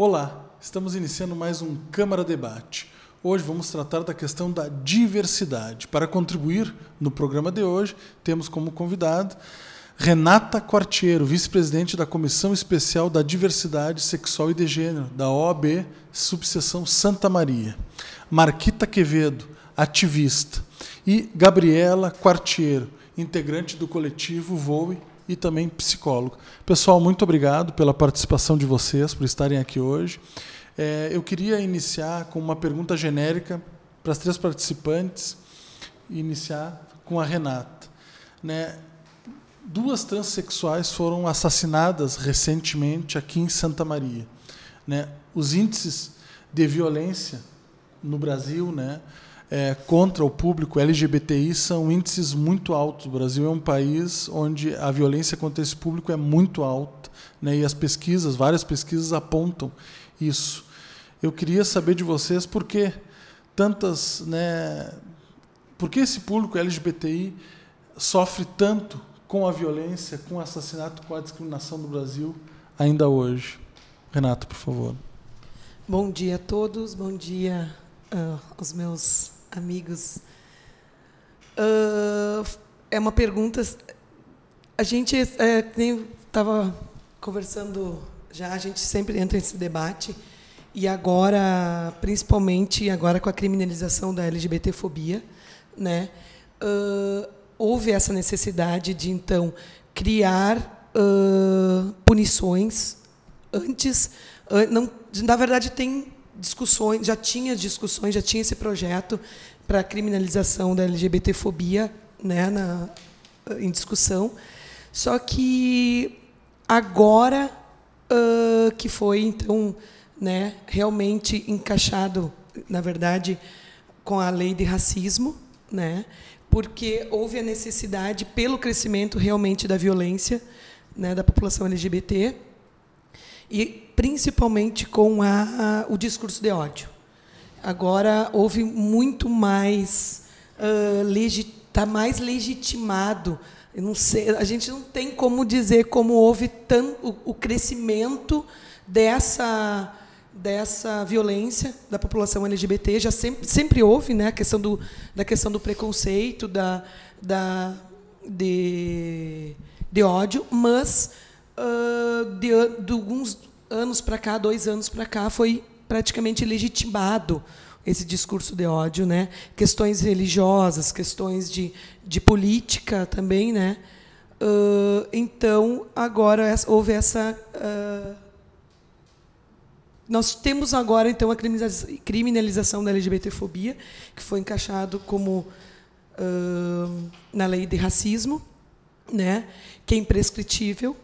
Olá, estamos iniciando mais um Câmara Debate. Hoje vamos tratar da questão da diversidade. Para contribuir no programa de hoje, temos como convidado Renata Quartiero, vice-presidente da Comissão Especial da Diversidade Sexual e de Gênero, da OAB, subseção Santa Maria. Marquita Quevedo, ativista. E Gabriela Quartiero, integrante do coletivo Voe e também psicólogo. Pessoal, muito obrigado pela participação de vocês, por estarem aqui hoje. É, eu queria iniciar com uma pergunta genérica para as três participantes, e iniciar com a Renata. Né? Duas transexuais foram assassinadas recentemente aqui em Santa Maria. Né? Os índices de violência no Brasil, né? é, contra o público LGBTI são índices muito altos. O Brasil é um país onde a violência contra esse público é muito alta, né? e as pesquisas, várias pesquisas apontam isso. Eu queria saber de vocês por que tantas. Né, por que esse público LGBTI sofre tanto com a violência, com o assassinato, com a discriminação do Brasil ainda hoje? Renato, por favor. Bom dia a todos, bom dia uh, aos meus amigos. Uh, é uma pergunta. A gente estava é, conversando já, a gente sempre entra nesse debate. E agora, principalmente agora com a criminalização da LGBTfobia, né, uh, houve essa necessidade de, então, criar uh, punições antes. Uh, não, na verdade, tem discussões, já tinha discussões, já tinha esse projeto para a criminalização da LGBTfobia né, na, em discussão. Só que agora uh, que foi, então, né, realmente encaixado, na verdade, com a lei de racismo, né, porque houve a necessidade, pelo crescimento realmente da violência né, da população LGBT, e principalmente com a, a, o discurso de ódio. Agora houve muito mais ah, está mais legitimado. Eu não sei, a gente não tem como dizer como houve o, o crescimento dessa dessa violência da população LGBT já sempre, sempre houve né a questão do, da questão do preconceito da, da de, de ódio mas ah, de, de alguns anos para cá, dois anos para cá, foi praticamente legitimado esse discurso de ódio, né? Questões religiosas, questões de, de política também, né? Uh, então agora essa, houve essa uh, nós temos agora então a criminalização da LGBTfobia que foi encaixado como uh, na lei de racismo, né? Que é imprescritível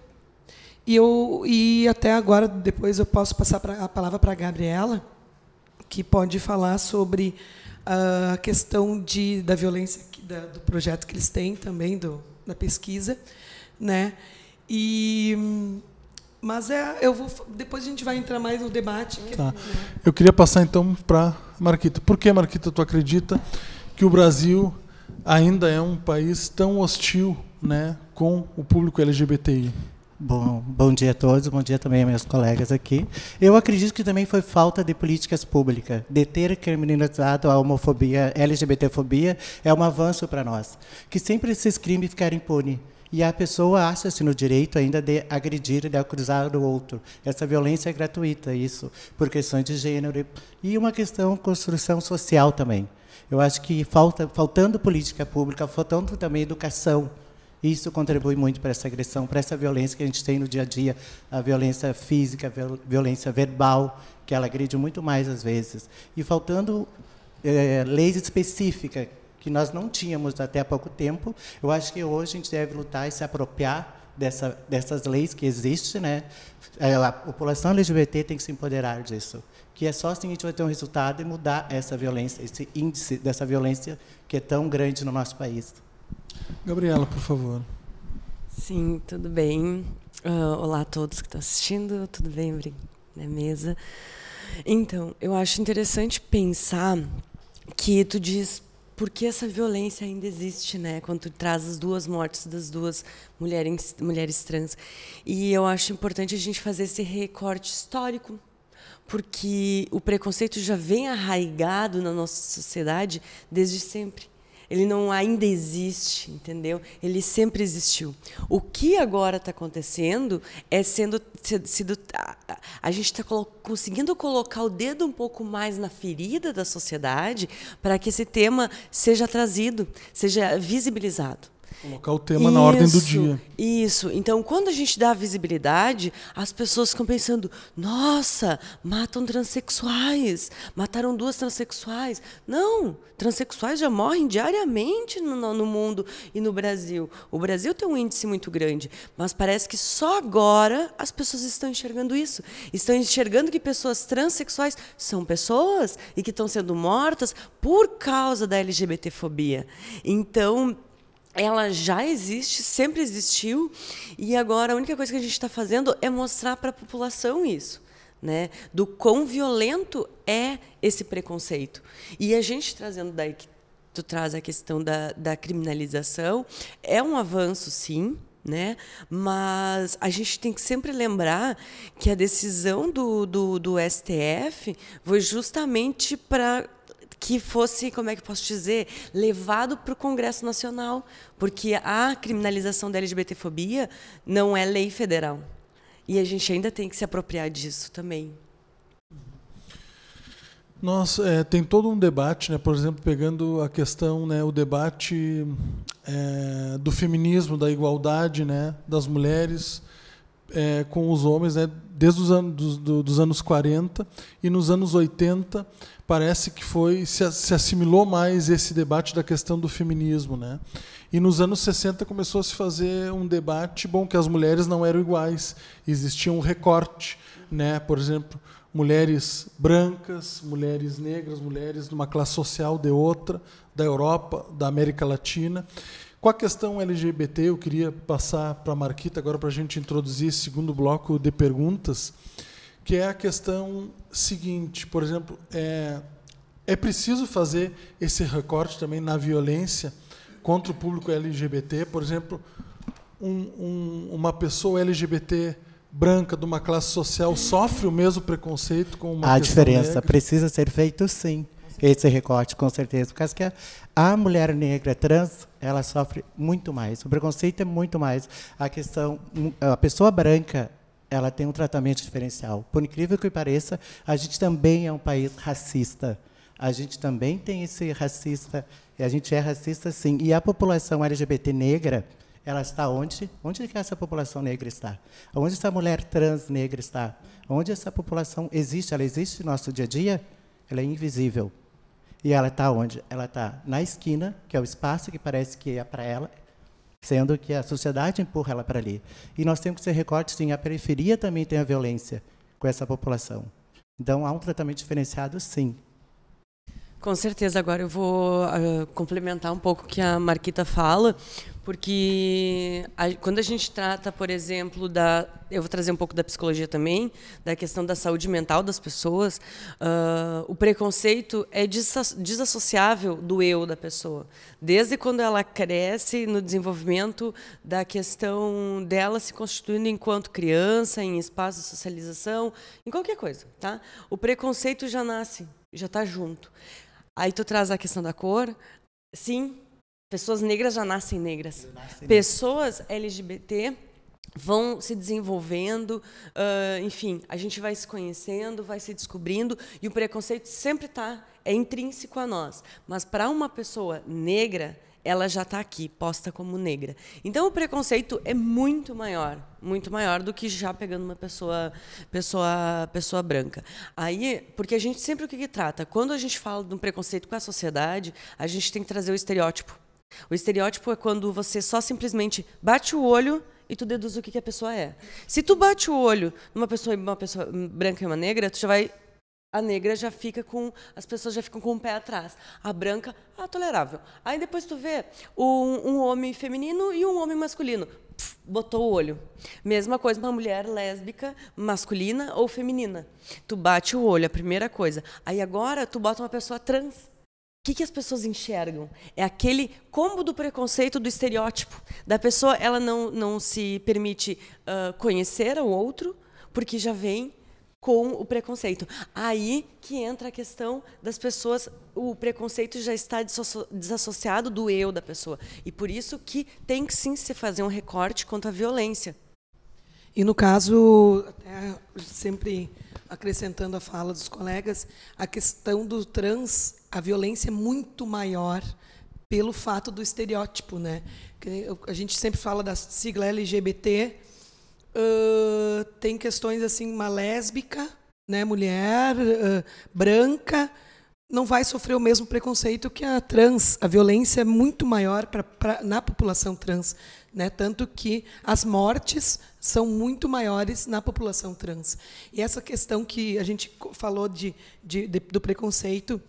e, eu, e até agora, depois eu posso passar pra, a palavra para a Gabriela, que pode falar sobre ah, a questão de, da violência da, do projeto que eles têm também, do, da pesquisa. Né? E, mas é, eu vou, depois a gente vai entrar mais no debate. Tá. Né? Eu queria passar então para Marquita. Por que, Marquita, tu acredita que o Brasil ainda é um país tão hostil né, com o público LGBTI? Bom, bom dia a todos, bom dia também a meus colegas aqui. Eu acredito que também foi falta de políticas públicas. De ter criminalizado a homofobia, LGBTfobia, é um avanço para nós. Que sempre esses crimes ficaram impunes. E a pessoa acha-se no direito ainda de agredir, de acusar o outro. Essa violência é gratuita, isso, por questões de gênero e uma questão construção social também. Eu acho que falta, faltando política pública, faltando também educação, isso contribui muito para essa agressão, para essa violência que a gente tem no dia a dia, a violência física, a violência verbal, que ela agride muito mais às vezes. E faltando é, leis específicas que nós não tínhamos até há pouco tempo, eu acho que hoje a gente deve lutar e se apropriar dessa, dessas leis que existem, né? Eh, a população LGBT tem que se empoderar disso. Que é só assim que a gente vai ter um resultado e mudar essa violência, esse índice dessa violência que é tão grande no nosso país. Gabriela, por favor. Sim, tudo bem. Uh, olá a todos que estão assistindo, tudo bem, Na mesa. Então, eu acho interessante pensar que tu diz por que essa violência ainda existe, né? Quando tu traz as duas mortes das duas mulheres, mulheres trans. E eu acho importante a gente fazer esse recorte histórico, porque o preconceito já vem arraigado na nossa sociedade desde sempre ele não ainda existe, entendeu? Ele sempre existiu. O que agora está acontecendo é sendo, sido a, gente está conseguindo colocar o dedo um pouco mais na ferida da sociedade para que esse tema seja trazido, seja visibilizado. Colocar o tema isso, na ordem do dia. Isso. Então, quando a gente dá visibilidade, as pessoas ficam pensando: nossa, matam transexuais, mataram duas transexuais. Não, transexuais já morrem diariamente no, no mundo e no Brasil. O Brasil tem um índice muito grande, mas parece que só agora as pessoas estão enxergando isso. Estão enxergando que pessoas transexuais são pessoas e que estão sendo mortas por causa da LGBTfobia. Então, ela já existe, sempre existiu, e agora a única coisa que a gente está fazendo é mostrar para a população isso. Né, do quão violento é esse preconceito. E a gente trazendo daí que tu traz a questão da, da criminalização, é um avanço, sim, né? Mas a gente tem que sempre lembrar que a decisão do, do, do STF foi justamente para que fosse, como é que posso dizer, levado para o Congresso Nacional, porque a criminalização da LGBTfobia não é lei federal. E a gente ainda tem que se apropriar disso também. Nós é, tem todo um debate, né? Por exemplo, pegando a questão, né, o debate é, do feminismo, da igualdade, né, das mulheres é, com os homens né, desde os anos, dos, do, dos, anos 40 e nos anos 80 parece que foi se, se, assimilou mais esse debate da questão do feminismo, né? E nos anos 60 começou a se fazer um debate bom que as mulheres não eram iguais, existia um recorte, né? Por exemplo, mulheres brancas, mulheres negras, mulheres de uma classe social de outra, da Europa, da América Latina. Com a questão LGBT, eu queria passar para a Marquita agora para a gente introduzir esse segundo bloco de perguntas, que é a questão seguinte, por exemplo, é, é preciso fazer esse recorte também na violência contra o público LGBT, por exemplo, um, um, uma pessoa LGBT branca de uma classe social sofre o mesmo preconceito com uma a diferença negra. precisa ser feito sim esse recorte, com certeza. Por causa que a, a mulher negra trans, ela sofre muito mais. O preconceito é muito mais. A questão, hum, a pessoa branca, ela tem um tratamento diferencial. Por incrível que pareça, a gente também é um país racista. A gente também tem esse racista, a gente é racista sim. E a população LGBT negra, ela está onde? Onde que essa população negra está? Onde essa mulher trans negra está? Onde essa população existe? Ela existe no nosso dia a dia? Ela é invisível. E ela está onde? Ela está na esquina, que é o espaço que parece que é para ela, sendo que a sociedade empurra ela para ali. E nós temos que ser recortes, sim, a periferia também tem a violência com essa população. Então, há um tratamento diferenciado, sim. Com certeza. Agora eu vou uh, complementar um pouco o que a Marquita fala, porque a, quando a gente trata, por exemplo, da. Eu vou trazer um pouco da psicologia também, da questão da saúde mental das pessoas. Uh, o preconceito é desassociável do eu da pessoa. Desde quando ela cresce no desenvolvimento da questão dela se constituindo enquanto criança, em espaço de socialização, em qualquer coisa. Tá? O preconceito já nasce, já está junto. Aí tu traz a questão da cor. Sim, pessoas negras já nascem negras. pessoas LGBT vão se desenvolvendo, uh, enfim, a gente vai se conhecendo, vai se descobrindo e o preconceito sempre está é intrínseco a nós. Mas para uma pessoa negra ela já está aqui, posta como negra. Então o preconceito é muito maior, muito maior do que já pegando uma pessoa, pessoa, pessoa branca. Aí, porque a gente sempre o que, que trata, quando a gente fala de um preconceito com a sociedade, a gente tem que trazer o estereótipo. O estereótipo é quando você só simplesmente bate o olho e tu deduz o que, que a pessoa é. Se tu bate o olho numa pessoa, uma pessoa hum, branca e uma negra, tu já vai a negra já fica com. As pessoas já ficam com o pé atrás. A branca, ah, tolerável. Aí depois tu vê um, um homem feminino e um homem masculino. Pff, botou o olho. Mesma coisa uma mulher lésbica, masculina ou feminina. Tu bate o olho, a primeira coisa. Aí agora tu bota uma pessoa trans. O que, que, as pessoas enxergam? É aquele combo do preconceito, do estereótipo. Da pessoa, ela não, não se permite uh, conhecer o outro, porque já vem com o preconceito. Aí que entra a questão das pessoas, o preconceito já está desassociado do eu da pessoa. E por isso que tem que sim se fazer um recorte quanto à violência. E no caso, é, sempre acrescentando a fala dos colegas, a questão do trans, a violência é muito maior pelo fato do estereótipo, né? A gente sempre fala da sigla LGBT, Uh, tem questões assim, uma lésbica, né, mulher uh, branca, não vai sofrer o mesmo preconceito que a trans. A violência é muito maior na população trans, né? tanto que as mortes são muito maiores na população trans. E essa questão que a gente falou de, de, de do preconceito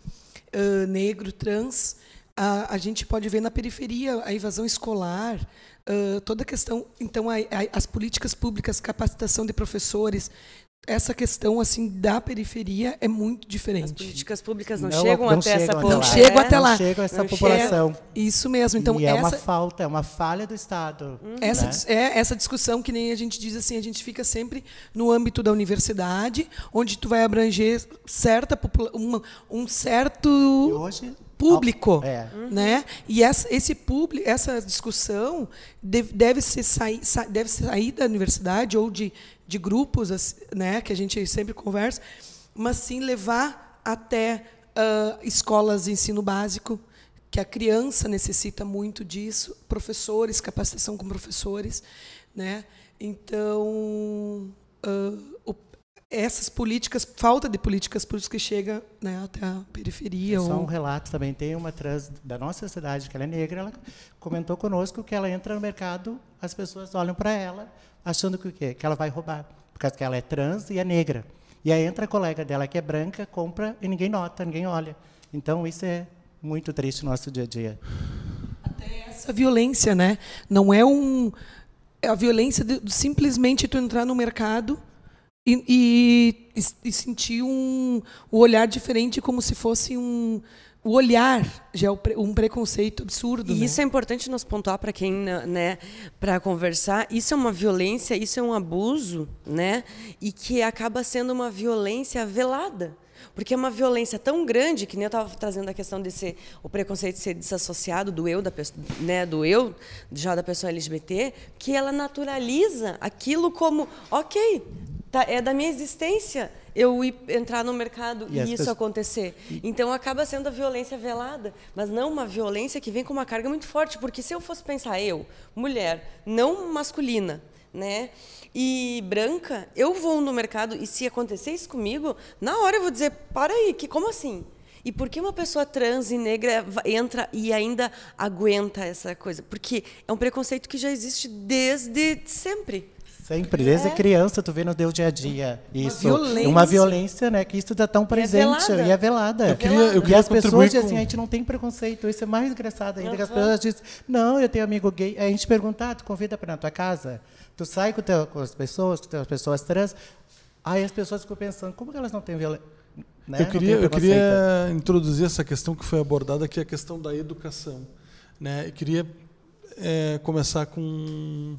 uh, negro, trans, a, a gente pode ver na periferia a invasão escolar, Uh, toda a questão, então, a, a, as políticas públicas, capacitação de professores, essa questão assim da periferia é muito diferente. As políticas públicas não, não chegam não até chegam essa população. não chegam até lá. Não chegam a essa não população. Chega. Isso mesmo. Então e essa... é uma falta, é uma falha do Estado. Uhum. Essa né? é essa discussão que nem a gente diz assim, a gente fica sempre no âmbito da universidade, onde tu vai abranger certa um certo e hoje público, é. né? E essa, esse público, essa discussão deve, deve se sair, deve sair da universidade ou de, de grupos, né? Que a gente sempre conversa, mas sim levar até uh, escolas de ensino básico, que a criança necessita muito disso, professores, capacitação com professores, né? Então, uh, o, essas políticas, falta de políticas públicas que chega né, até a periferia. É só ou... um relato também. Tem uma trans da nossa cidade, que ela é negra, ela comentou conosco que ela entra no mercado, as pessoas olham para ela, achando que o quê? Que ela vai roubar, porque ela é trans e é negra. E aí entra a colega dela, que é branca, compra e ninguém nota, ninguém olha. Então, isso é muito triste no nosso dia a dia. Até essa violência, né? Não é um... É a violência de simplesmente tu entrar no mercado e, e, e sentir um, um olhar diferente, como se fosse um, o olhar já é um preconceito absurdo. E né? isso é importante nós pontuar para quem, né, né para conversar. Isso é uma violência, isso é um abuso, né? E que acaba sendo uma violência velada. Porque é uma violência tão grande que nem eu estava trazendo a questão ser o preconceito de ser desassociado do eu da pessoa, né, do eu já da pessoa LGBT, que ela naturaliza aquilo como, OK, Tá, é da minha existência eu ir, entrar no mercado e, e isso pessoas... acontecer. Então acaba sendo a violência velada, mas não uma violência que vem com uma carga muito forte, porque se eu fosse pensar eu, mulher, não masculina, né? E branca, eu vou no mercado e se acontecer isso comigo, na hora eu vou dizer, para aí, que como assim? E por que uma pessoa trans e negra entra e ainda aguenta essa coisa? Porque é um preconceito que já existe desde sempre. Sempre, desde é, é. criança, tu vê no teu dia a dia isso. Uma violência, uma violência né? Que isso está tão presente e é velada. E, é velada. Eu queria, eu queria e as pessoas dizem assim, a gente não tem preconceito. Isso é mais engraçado ainda, uhum. que as pessoas dizem, não, eu tenho amigo gay. Aí a gente pergunta, ah, tu convida para na tua casa? Tu sai com, teu, com as pessoas, com as pessoas trans? Aí as pessoas ficam pensando, como que elas não têm violência? Né? Eu, queria, eu queria introduzir essa questão que foi abordada, que é a questão da educação. Né? Eu queria é, começar com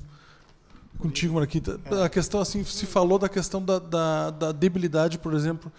contigo, Marquita. É. A questão, assim, se falou da questão da, da, da debilidade, por exemplo,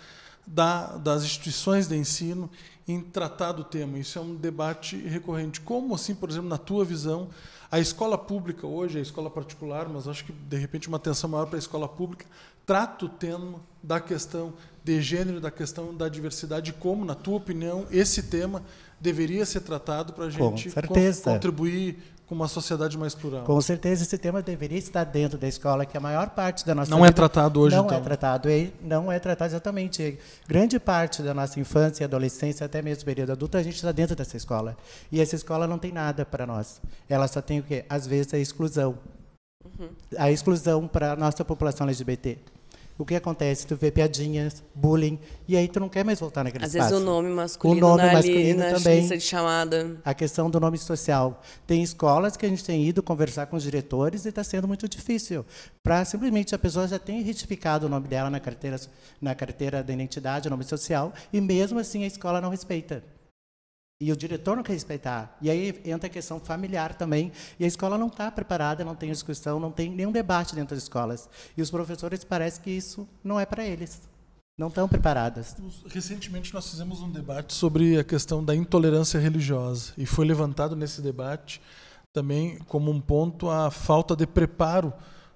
da, das instituições de ensino em tratar do tema. Isso é um debate recorrente. Como, assim, por exemplo, na tua visão, a escola pública hoje, a escola particular, mas acho que, de repente, uma atenção maior para a escola pública, trata o tema da questão de gênero, da questão da diversidade, como, na tua opinião, esse tema deveria ser tratado para a gente com contribuir com uma sociedade mais plural. Com certeza esse tema deveria estar dentro da escola, que é a maior parte da nossa não vida é tratado hoje não é então. é tratado não é tratado exatamente. Grande parte da nossa infância, e adolescência, até mesmo período adulto, a gente está dentro dessa escola e essa escola não tem nada para nós. Ela só tem o quê? Às vezes a exclusão, uhum. a exclusão para a nossa população LGBT o que acontece? Tu vê piadinhas, bullying, e aí tu não quer mais voltar naquele Às espaço. Às vezes o nome masculino, o nome masculino ali, também, lista é de chamada. A questão do nome social. Tem escolas que a gente tem ido conversar com os diretores e está sendo muito difícil. Para simplesmente a pessoa já tem retificado o nome dela na carteira, na carteira da identidade, o nome social, e mesmo assim a escola não respeita. E o diretor não quer respeitar. E aí entra a questão familiar também. E a escola não está preparada, não tem discussão, não tem nenhum debate dentro das escolas. E os professores parece que isso não é para eles. Não estão preparadas. Recentemente nós fizemos um debate sobre a questão da intolerância religiosa. E foi levantado nesse debate também como um ponto a falta de preparo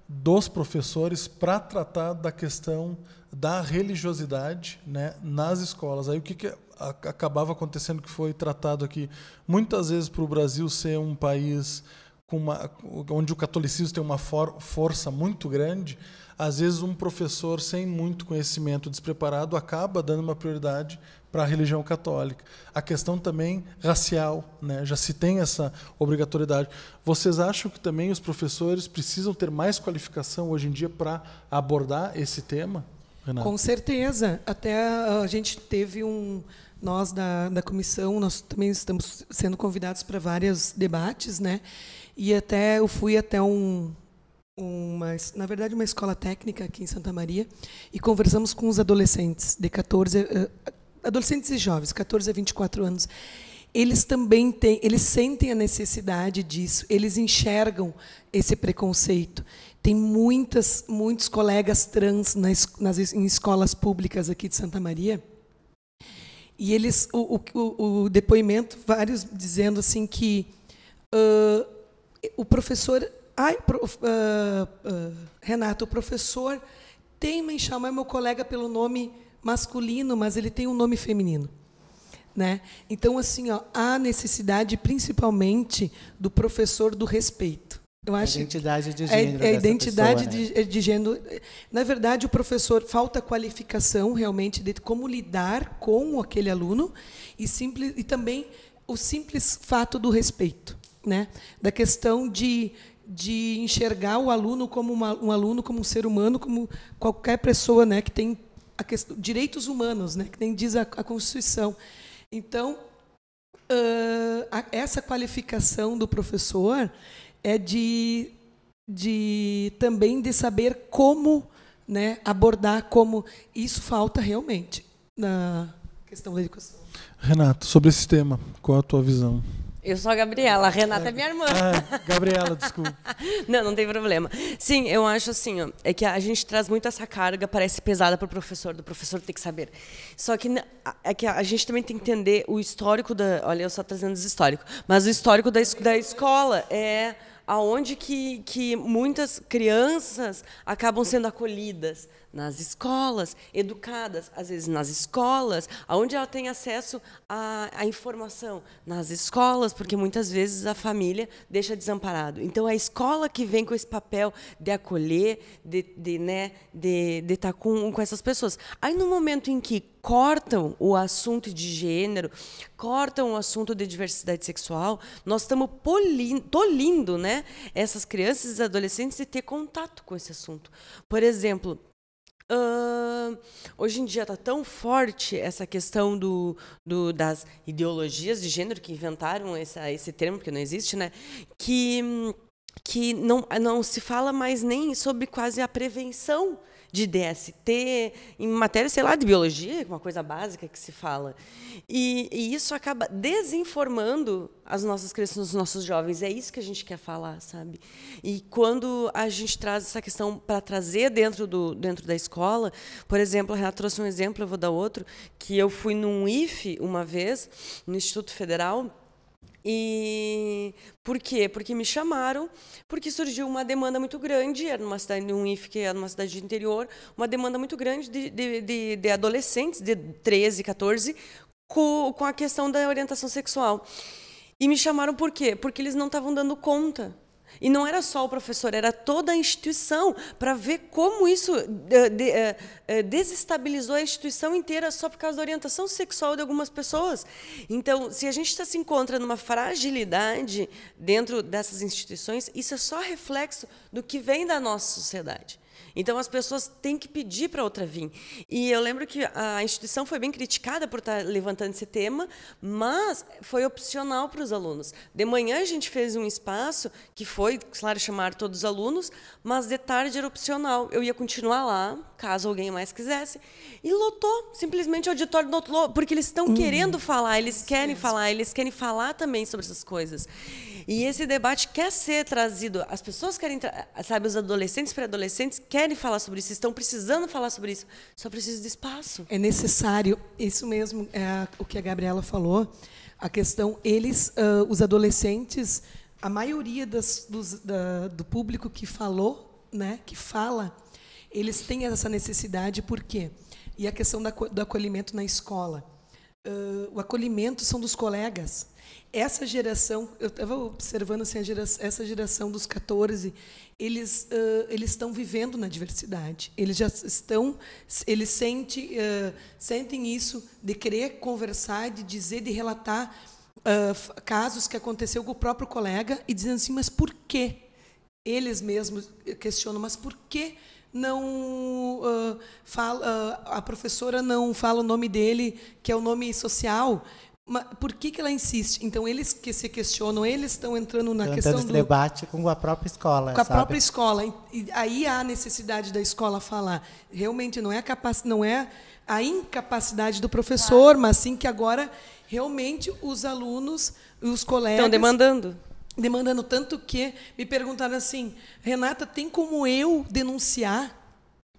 dos professores para tratar da questão da religiosidade né, nas escolas. Aí o que, que acabava acontecendo que foi tratado aqui muitas vezes para o Brasil ser um país uma, onde o catolicismo tem uma for, força muito grande, às vezes um professor sem muito conhecimento, despreparado, acaba dando uma prioridade para a religião católica. A questão também racial, né? já se tem essa obrigatoriedade. Vocês acham que também os professores precisam ter mais qualificação hoje em dia para abordar esse tema? Renata? Com certeza. Até a gente teve um nós da, da comissão, nós também estamos sendo convidados para vários debates, né? E até eu fui até um, uma, na verdade, uma escola técnica aqui em Santa Maria e conversamos com os adolescentes de 14, eh, eh, adolescentes e jovens, 14 a 24 anos. Eles também têm, eles sentem a necessidade disso, eles enxergam esse preconceito. Tem muitas, muitos colegas trans nas, nas, em escolas públicas aqui de Santa Maria e eles, o, o, o depoimento, vários dizendo assim que uh, o professor, ai, prof, uh, uh, Renato, o professor tem em chamar meu colega pelo nome masculino, mas ele tem um nome feminino. Né? Então, assim, ó, há necessidade principalmente do professor do respeito eu é acho a identidade de é gênero. É, a identidade pessoa, né? de, né? de, gênero. Na verdade, o professor falta qualificação realmente de como lidar com aquele aluno e, simples, e também o simples fato do respeito, né? Da questão de, de enxergar o aluno como uma, um aluno, como um ser humano, como qualquer pessoa, né? Que tem questão, direitos humanos, né? Que nem diz a, a Constituição. Então, uh, a, essa qualificação do professor é de, de também de saber como né, abordar, como isso falta realmente na questão da educação. Renato, sobre esse tema, qual a tua visão? Eu sou a Gabriela, a Renata é, é. minha irmã. Ah, é. Gabriela, desculpa. não, não tem problema. Sim, eu acho assim, ó, é que a gente traz muito essa carga, parece pesada para o professor, do professor ter que saber. Só que é que a gente também tem que entender o histórico da. Olha, eu só trazendo os histórico, mas o histórico da, da escola é aonde que, que muitas crianças acabam sendo acolhidas, nas escolas, educadas, às vezes nas escolas, onde ela tem acesso à, à, informação, nas escolas, porque muitas vezes a família deixa desamparado. Então, é a escola que vem com esse papel de acolher, de, de, né, de, de estar tá com, com essas pessoas. Aí, no momento em que cortam o assunto de gênero, cortam o assunto de diversidade sexual, nós estamos tolindo né, essas crianças e adolescentes de ter contato com esse assunto. Por exemplo, Uh, hoje em dia está tão forte essa questão do, do, das ideologias de gênero que inventaram essa, esse termo, que não existe, né? Que, que não, não se fala mais nem sobre quase a prevenção de DST, em matéria, sei lá, de biologia, é uma coisa básica que se fala. E, e isso acaba desinformando as nossas crianças, os nossos jovens. É isso que a gente quer falar, sabe? E quando a gente traz essa questão para trazer dentro, do, dentro da escola, por exemplo, a Renata trouxe um exemplo, eu vou dar outro, que eu fui num IFE uma vez, no Instituto Federal, e por quê? Porque me chamaram, porque surgiu uma demanda muito grande, era numa cidade, um IF que era numa cidade de interior, uma demanda muito grande de, de, de, de adolescentes de 13, 14, com, com a questão da orientação sexual. E me chamaram por quê? Porque eles não estavam dando conta e não era só o professor, era toda a instituição, para ver como isso eh, eh, eh, desestabilizou a instituição inteira só por causa da orientação sexual de algumas pessoas. Então, se a gente tá, se encontra numa fragilidade dentro dessas instituições, isso é só reflexo do que vem da nossa sociedade. Então as pessoas têm que pedir para outra vir. E eu lembro que a instituição foi bem criticada por estar tá levantando esse tema, mas foi opcional para os alunos. De manhã a gente fez um espaço que foi, claro, chamar todos os alunos, mas de tarde era opcional. Eu ia continuar lá, caso alguém mais quisesse, e lotou simplesmente o auditório do porque eles estão hum. querendo falar, eles querem Sim. falar, eles querem falar também sobre essas coisas. E esse debate quer ser trazido. As pessoas querem, sabe, os adolescentes para adolescentes querem falar sobre isso, estão precisando falar sobre isso. Só precisa de espaço. É necessário, isso mesmo é o que a Gabriela falou. A questão, eles, uh, os adolescentes, a maioria das, dos, da, do público que falou, né, que fala, eles têm essa necessidade, por quê? E a questão da, do acolhimento na escola. Uh, o acolhimento são dos colegas, essa geração, eu estava observando assim, geração, essa geração dos 14, eles uh, eles estão vivendo na diversidade. Eles já estão, eles sentem uh, sentem isso de querer conversar, de dizer, de relatar uh, casos que aconteceu com o próprio colega e dizendo assim, mas por quê? Eles mesmos questionam, mas por que não uh, fala, uh, a professora não fala o nome dele, que é o nome social, mas por que, que ela insiste? Então, eles que se questionam, eles estão entrando na questão esse do... debate com a própria escola. Com a própria escola. E aí há a necessidade da escola falar. Realmente, não é a, capac... não é a incapacidade do professor, mas sim que agora, realmente, os alunos, e os colegas... Estão demandando. Demandando tanto que me perguntaram assim, Renata, tem como eu denunciar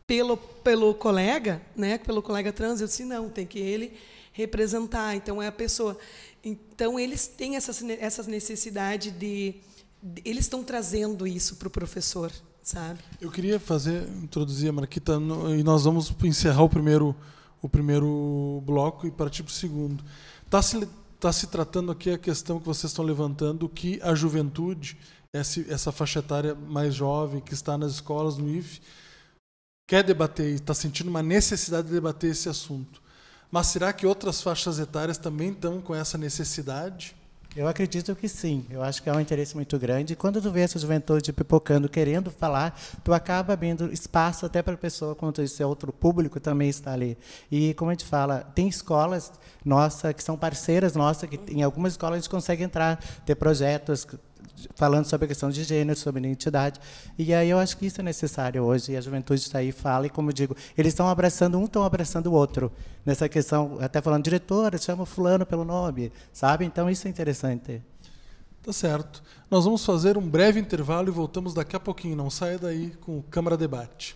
pelo, pelo colega, né, pelo colega trans? Eu disse, não, tem que ele representar. Então, é a pessoa. Então, eles têm essa, necessidade de. de eles estão trazendo isso para o professor, sabe? Eu queria fazer, introduzir a Marquita, no, e nós vamos encerrar o primeiro, o primeiro bloco e partir para o segundo. Está se, tá se tratando aqui a questão que vocês estão levantando, que a juventude, essa, essa faixa etária mais jovem que está nas escolas, no IF quer debater e está sentindo uma necessidade de debater esse assunto. Mas será que outras faixas etárias também estão com essa necessidade? Eu acredito que sim. Eu acho que é um interesse muito grande. Quando tu vê essa juventude pipocando, querendo falar, tu acaba abrindo espaço até para a pessoa, quanto esse é outro público também está ali. E, como a gente fala, tem escolas nossa que são parceiras nossas, que em algumas escolas a gente consegue entrar, ter projetos falando sobre a questão de gênero, sobre identidade. E aí eu acho que isso é necessário hoje. E a juventude está aí, fala, e como eu digo, eles estão abraçando um, estão abraçando o outro. Nessa questão, até falando, diretora, chama fulano pelo nome, sabe? Então isso é interessante. Tá certo. Nós vamos fazer um breve intervalo e voltamos daqui a pouquinho. Não saia daí com o Câmara Debate.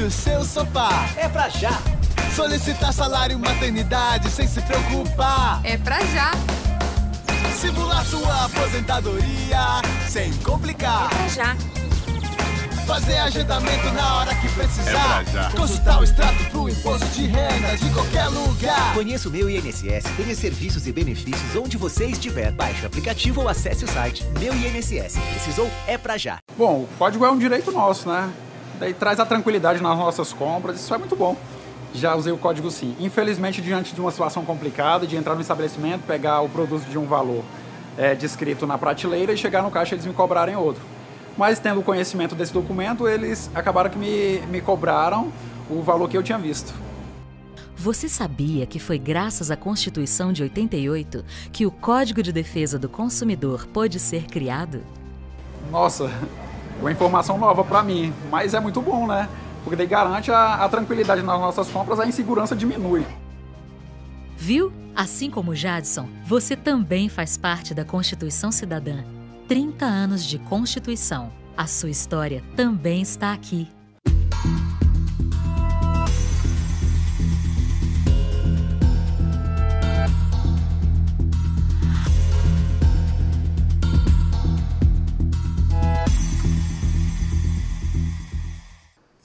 do seu sofá. É pra já. Solicitar salário, maternidade, sem se preocupar. É pra já. Simular sua aposentadoria, sem complicar. É pra já. Fazer agendamento na hora que precisar. É Consultar o extrato pro imposto de renda de qualquer lugar. Conheça o meu INSS, tenha serviços e benefícios onde você estiver. Baixe o aplicativo ou acesse o site Meu INSS. Precisou? É pra já. Bom, o código é um direito nosso, né? Daí traz a tranquilidade nas nossas compras, isso é muito bom. Já usei o código SIM. Infelizmente, diante de uma situação complicada, de entrar no estabelecimento, pegar o produto de um valor é, descrito na prateleira e chegar no caixa eles me cobrarem outro. Mas tendo conhecimento desse documento, eles acabaram que me, me cobraram o valor que eu tinha visto. Você sabia que foi graças à Constituição de 88 que o Código de Defesa do Consumidor pôde ser criado? Nossa, uma informação nova para mim, mas é muito bom, né? Porque daí garante a, a tranquilidade nas nossas compras, a insegurança diminui. Viu? Assim como Jadson, você também faz parte da Constituição Cidadã. 30 anos de Constituição. A sua história também está aqui.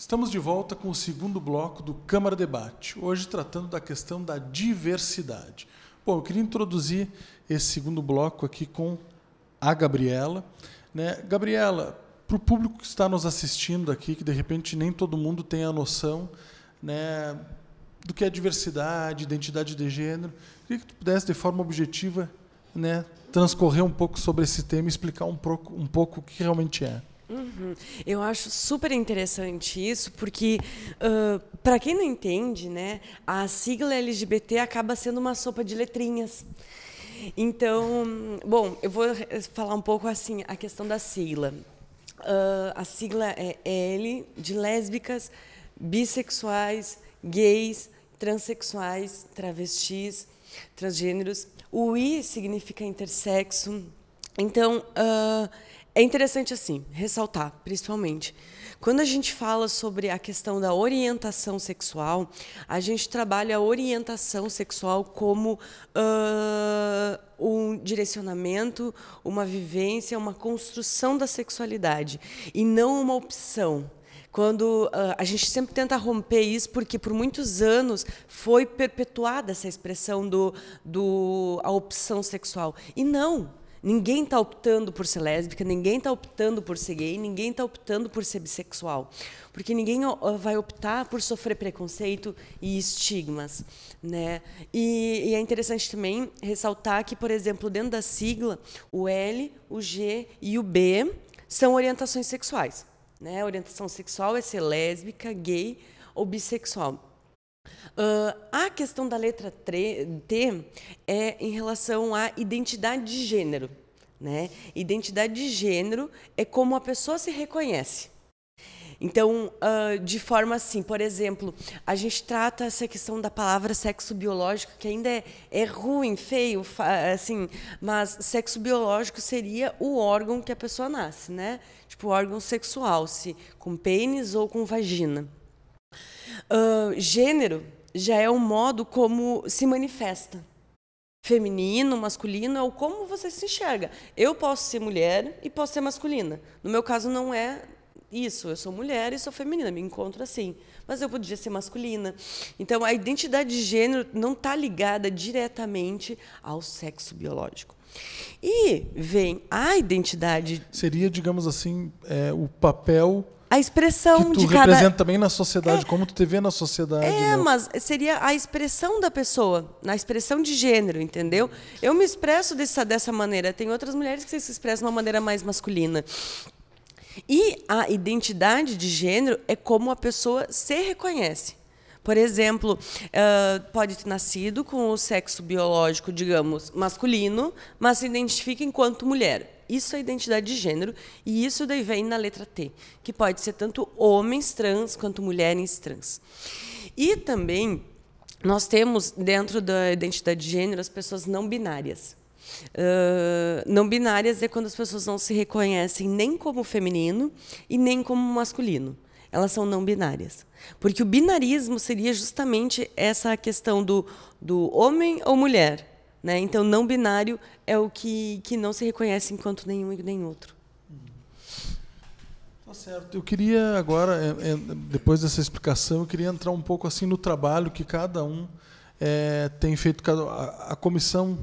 Estamos de volta com o segundo bloco do Câmara Debate, hoje tratando da questão da diversidade. Bom, eu queria introduzir esse segundo bloco aqui com a Gabriela. Né? Gabriela, para o público que está nos assistindo aqui, que de repente nem todo mundo tem a noção né, do que é diversidade, identidade de gênero, queria que tu pudesse, de forma objetiva, né, transcorrer um pouco sobre esse tema e explicar um pouco, um pouco o que realmente é. Uhum. Eu acho super interessante isso, porque, uh, para quem não entende, né, a sigla LGBT acaba sendo uma sopa de letrinhas. Então, bom, eu vou eh, falar um pouco assim a questão da sigla. Uh, a sigla é L de lésbicas, bissexuais, gays, transexuais, travestis, transgêneros. O I significa intersexo. Então, uh, é interessante, assim, ressaltar, principalmente. Quando a gente fala sobre a questão da orientação sexual, a gente trabalha a orientação sexual como uh, um direcionamento, uma vivência, uma construção da sexualidade, e não uma opção quando uh, a gente sempre tenta romper isso, porque por muitos anos foi perpetuada essa expressão do, do a opção sexual. E não, Ninguém está optando por ser lésbica, ninguém está optando por ser gay, ninguém está optando por ser bissexual. Porque ninguém vai optar por sofrer preconceito e estigmas. Né? E, e é interessante também ressaltar que, por exemplo, dentro da sigla, o L, o G e o B são orientações sexuais. Né? orientação sexual é ser lésbica, gay ou bissexual. Uh, a questão da letra T é em relação à identidade de gênero. Né? Identidade de gênero é como a pessoa se reconhece. Então, uh, de forma assim, por exemplo, a gente trata essa questão da palavra sexo biológico, que ainda é, é ruim, feio, assim, mas sexo biológico seria o órgão que a pessoa nasce, né? Tipo, órgão sexual, se com pênis ou com vagina. Uh, gênero já é o modo como se manifesta. Feminino, masculino, é o como você se enxerga. Eu posso ser mulher e posso ser masculina. No meu caso, não é isso. Eu sou mulher e sou feminina, me encontro assim. Mas eu podia ser masculina. Então, a identidade de gênero não está ligada diretamente ao sexo biológico. E vem a identidade. Seria, digamos assim, é, o papel a expressão que tu de cada... representa também na sociedade, é, como tu te vê na sociedade. É, né? mas seria a expressão da pessoa, na expressão de gênero, entendeu? Eu me expresso dessa, dessa maneira. Tem outras mulheres que se expressam de uma maneira mais masculina. E a identidade de gênero é como a pessoa se reconhece. Por exemplo, ah, pode ter nascido com o sexo biológico, digamos, masculino, mas se identifica enquanto mulher. Isso é identidade de gênero e isso daí vem na letra T, que pode ser tanto homens trans quanto mulheres trans. E também nós temos dentro da identidade de gênero as pessoas não binárias. Uh, não binárias é quando as pessoas não se reconhecem nem como feminino e nem como masculino. Elas são não binárias. Porque o binarismo seria justamente essa questão do, do homem ou mulher né? Então, não binário é o que, que não se reconhece enquanto nenhum e nem outro. Tá certo. Eu queria agora, é, é, depois dessa explicação, eu queria entrar um pouco assim no trabalho que cada um é, tem feito, a, a comissão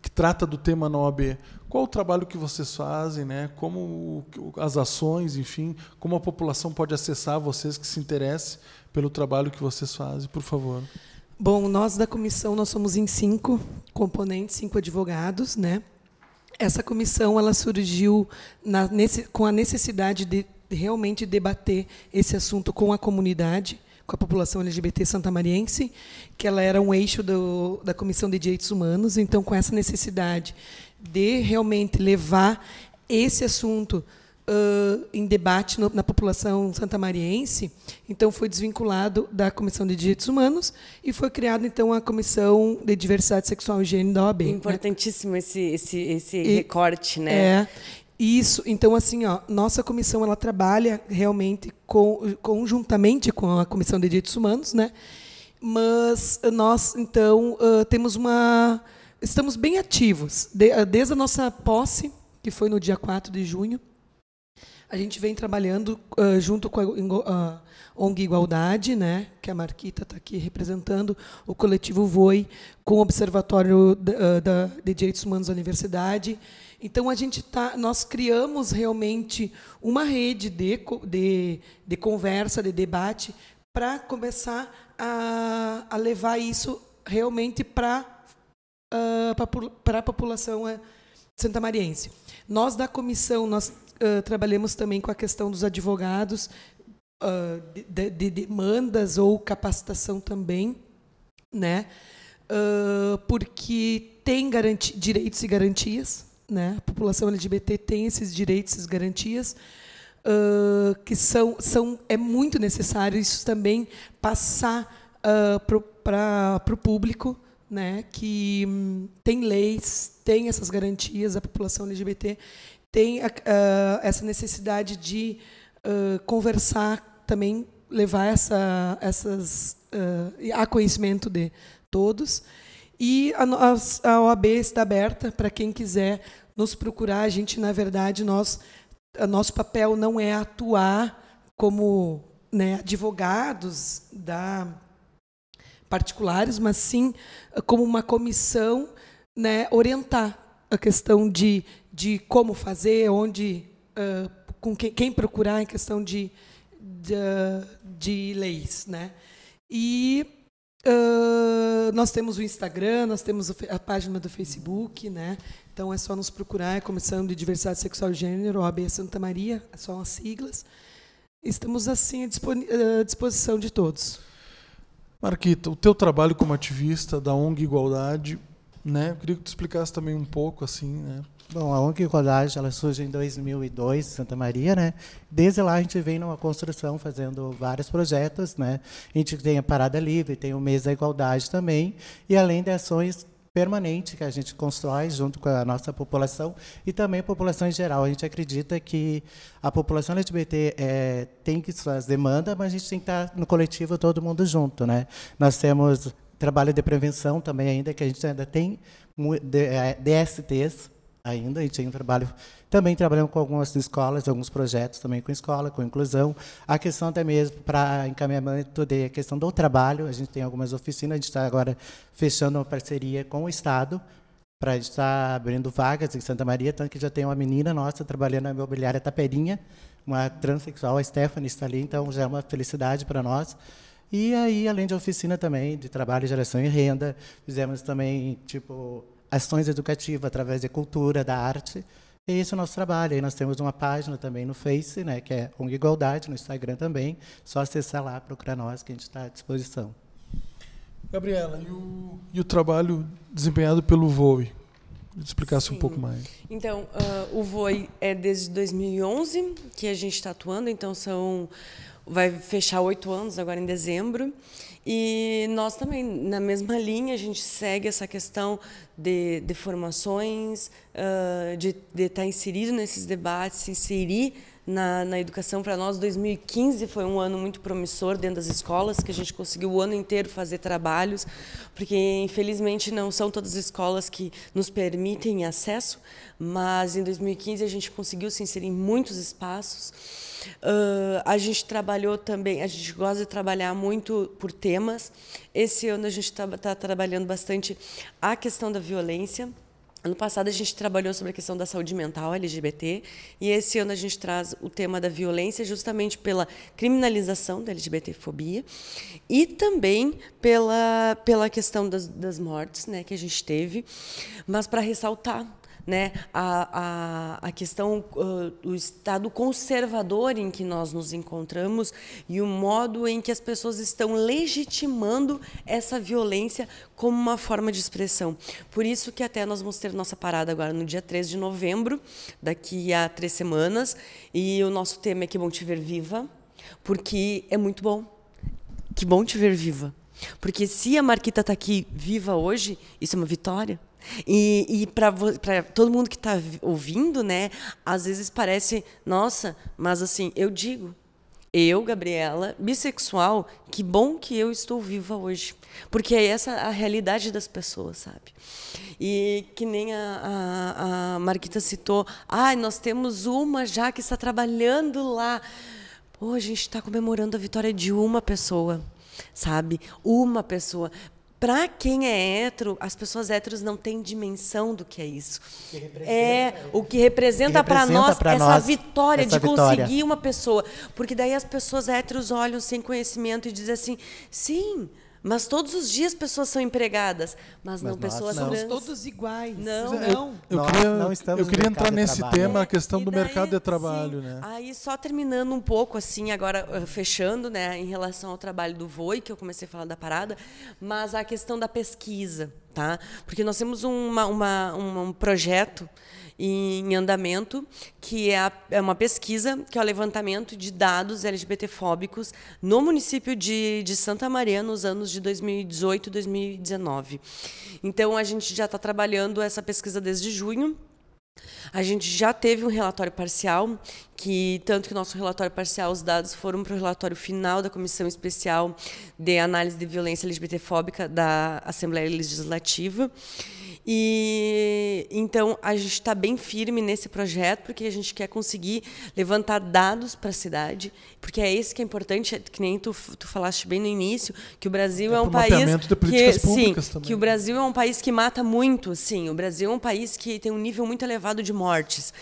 que trata do tema na OAB. Qual o trabalho que vocês fazem, né? Como as ações, enfim, como a população pode acessar vocês que se interesse pelo trabalho que vocês fazem, por favor. Bom, nós da comissão nós somos em cinco componentes, cinco advogados, né? Essa comissão ela surgiu na, nesse, com a necessidade de realmente debater esse assunto com a comunidade, com a população LGBT santamariense, que ela era um eixo do, da comissão de direitos humanos. Então, com essa necessidade de realmente levar esse assunto uh, em debate no, na população santamariense, então foi desvinculado da Comissão de Direitos Humanos e foi criada então a Comissão de Diversidade Sexual e Gênero da OAB. Né? Importantíssimo né? esse, esse, esse e, recorte, né? É. Isso, então assim, ó, nossa comissão ela trabalha realmente com, conjuntamente com a Comissão de Direitos Humanos, né? Mas nós então uh, temos uma estamos bem ativos de, desde a nossa posse, que foi no dia 4 de junho, a gente vem trabalhando uh, junto com a uh, ONG Igualdade, né, que a Marquita está aqui representando, o coletivo VOI, com o Observatório da, ah, da, de Direitos Humanos da Universidade. Então, a gente tá, nós criamos realmente uma rede de, de, de conversa, de debate, para começar a, a levar isso realmente para uh, para a população eh, santamariense. Nós da comissão nós trabalhamos também com a questão dos advogados, uh, de, de, demandas ou capacitação também, né? Uh, porque tem direitos e garantias, né? A população LGBT tem esses direitos, essas garantias. Uh, que são, são é muito necessário isso também passar uh, para o público né que hum, tem leis tem essas garantias a população LGBT tem uh, essa necessidade de uh, conversar também, levar essa, essas, uh, a conhecimento de todos. E a, a OAB está aberta para quem quiser nos procurar. A gente, na verdade, nós, nosso papel não é atuar como né, advogados da particulares, mas sim como uma comissão né, orientar a questão de de como fazer, onde, uh, com quem, quem, procurar em questão de, de, de leis. Né? E uh, nós temos o Instagram, nós temos a página do Facebook, né? então é só nos procurar, é Comissão de Diversidade Sexual e Gênero, OAB Santa Maria, é são as siglas. Estamos, assim, à ah, disposição de todos. Marquita, o teu trabalho como ativista da ONG Igualdade, né? Eu queria que tu explicasse também um pouco, assim, né? Bom, a ONG Rodagem ela surge em 2002, Santa Maria, né? Desde lá a gente vem numa construção fazendo vários projetos, né? A gente tem a Parada Livre, tem o Mês da Igualdade também, e além de ações permanente que a gente constrói junto com a nossa população e também a população em geral. A gente acredita que a população LGBT é, tem que suas demandas, mas a gente tem que estar no coletivo todo mundo junto, né? Nós temos trabalho de prevenção também ainda que a gente ainda tem DSTs ainda a gente tem um trabalho também trabalhando com algumas escolas, alguns projetos também com escola, com inclusão. A questão até mesmo para encaminhamento de questão do trabalho, a gente tem algumas oficinas, a gente está agora fechando uma parceria com o Estado para a gente estar tá abrindo vagas em Santa Maria, tanto que já tem uma menina nossa trabalhando na imobiliária Taperinha, uma transexual, a Stephanie está ali, então já é uma felicidade para nós. E aí, além de oficina também, de trabalho, geração e renda, fizemos também, tipo, ações educativas através da cultura, da arte. E esse é o nosso trabalho. E nós temos uma página também no Face, né, que é ONG Igualdade, no Instagram também. Só acessar lá, procurar nós, que a gente está à disposição. Gabriela, e o, e o trabalho desempenhado pelo VOI? Explicasse Sim. um pouco mais. Então, uh, o VOI é desde 2011 que a gente está atuando, então são vai fechar oito anos agora em dezembro. E nós também, na mesma linha, a gente segue essa questão de, de formações, de, de estar tá inserido nesses debates, se inserir na, na educação para nós. 2015 foi um ano muito promissor dentro das escolas, que a gente conseguiu o ano inteiro fazer trabalhos, porque infelizmente não são todas as escolas que nos permitem acesso, mas em 2015 a gente conseguiu se inserir em muitos espaços. Uh, a gente trabalhou também, a gente gosta de trabalhar muito por temas. Esse ano a gente está tá trabalhando bastante a questão da violência Ano passado a gente trabalhou sobre a questão da saúde mental LGBT e esse ano a gente traz o tema da violência justamente pela criminalização da LGBTfobia e também pela, pela questão das, das mortes né, que a gente teve, mas para ressaltar né, a, a, a questão uh, ah, do estado conservador em que nós nos encontramos e o modo em que as pessoas estão legitimando essa violência como uma forma de expressão. Por isso que até nós vamos ter nossa parada agora no dia 3 de novembro, daqui a três semanas, e o nosso tema é que bom te ver viva, porque é muito bom. Que bom te ver viva. Porque se a Marquita está aqui viva hoje, isso é uma vitória. E, e para todo mundo que está ouvindo, né, às vezes parece, nossa, mas assim, eu digo, eu, Gabriela, bissexual, que bom que eu estou viva hoje. Porque é essa a realidade das pessoas, sabe? E que nem a, a, a Marquita citou, ai, ah, nós temos uma já que está trabalhando lá. Pô, a gente está comemorando a vitória de uma pessoa, sabe? Uma pessoa para quem é hétero, as pessoas héteros não têm dimensão do que é isso. Que é o que representa, é, representa para nós essa nós vitória essa de vitória. conseguir uma pessoa. Porque daí as pessoas héteros olham sem conhecimento e dizem assim: sim, mas todos os dias pessoas são empregadas, mas, mas não nós pessoas não. trans. Somos todos iguais. Não, eu, não. Eu, queria, não eu queria entrar nesse tema, a questão do mercado de trabalho, sim. né? Aí só terminando um pouco assim, agora eh, fechando, né, em relação ao trabalho do Voi, que eu comecei a falar da parada, mas a questão da pesquisa, tá? Porque nós temos uma, uma, uma um projeto em andamento, que é, a, é uma pesquisa, que é o levantamento de dados LGBTfóbicos no município de, de Santa Maria nos anos de 2018 e 2019. Então, a gente já está trabalhando essa pesquisa desde junho. A gente já teve um relatório parcial, que tanto que o nosso relatório parcial, os dados foram para o relatório final da Comissão Especial de Análise de Violência LGBTfóbica da Assembleia Legislativa. E então a gente está bem firme nesse projeto porque a gente quer conseguir levantar dados para a cidade, porque é isso que é importante, é que nem tu, tu falaste bem no início, que o Brasil é, é um país que sim, também. que o Brasil é um país que mata muito, sim, o Brasil é um país que tem um nível muito elevado de mortes.